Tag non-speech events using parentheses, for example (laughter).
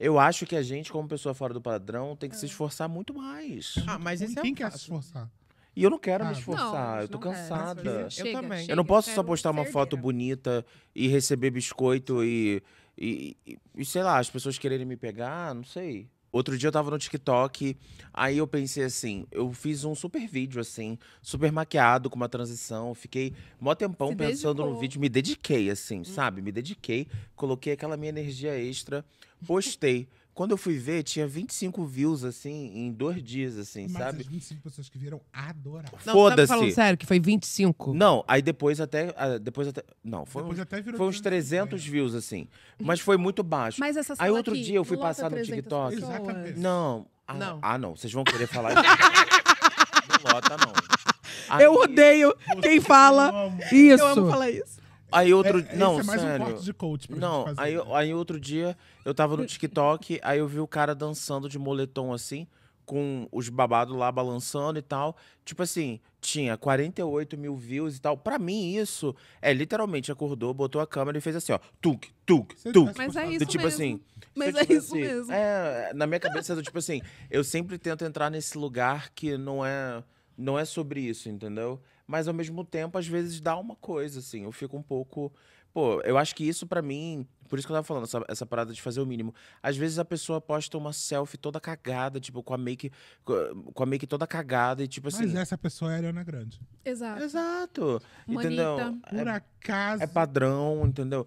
Eu acho que a gente, como pessoa fora do padrão, tem que se é. esforçar muito mais. Ah, mas é Quem um quer se esforçar? E eu não quero ah, me esforçar, não, eu tô cansada. Quero, eu também. Chega, eu não posso só postar uma foto bonita e receber biscoito e e, e, e, sei lá, as pessoas quererem me pegar, não sei. Outro dia eu tava no TikTok, aí eu pensei assim, eu fiz um super vídeo, assim, super maquiado, com uma transição. Fiquei mó tempão Se pensando dedicou. no vídeo, me dediquei, assim, hum. sabe? Me dediquei, coloquei aquela minha energia extra, postei. Quando eu fui ver, tinha 25 views, assim, em dois dias, assim, Mas sabe? As 25 pessoas que viram adoraram. Foda-se. falando sério, que foi 25. Não, aí depois até. Ah, depois até não, foi, depois uns, até virou foi uns 300 é. views, assim. Mas foi muito baixo. Mas essa Aí outro aqui, dia eu fui passar no TikTok. Pessoas. Exatamente. Não. Ah, não. Ah, não. Vocês vão querer falar (laughs) isso. não lota, não. Aí, eu odeio quem fala isso. Eu amo falar isso. Aí é, outro. É, não, é mais sério. um de coach pra Não, fazer, aí, aí outro dia eu tava no TikTok, aí eu vi o cara dançando de moletom assim, com os babados lá balançando e tal. Tipo assim, tinha 48 mil views e tal. Pra mim, isso é literalmente acordou, botou a câmera e fez assim, ó. Tuk, tuk, tá tuk. Mas é isso tipo mesmo. assim. Mas é tipo isso assim, mesmo. É, na minha cabeça, é do tipo assim, eu sempre tento entrar nesse lugar que não é, não é sobre isso, entendeu? mas ao mesmo tempo, às vezes dá uma coisa, assim. Eu fico um pouco. Pô, eu acho que isso para mim. Por isso que eu tava falando, essa, essa, parada de fazer o mínimo. Às vezes a pessoa posta uma selfie toda cagada, tipo, com a make, com a make toda cagada e tipo assim. Mas essa pessoa é a Ariana Grande. Exato. Exato. Manita. Entendeu? Por é acaso. É, é padrão, entendeu?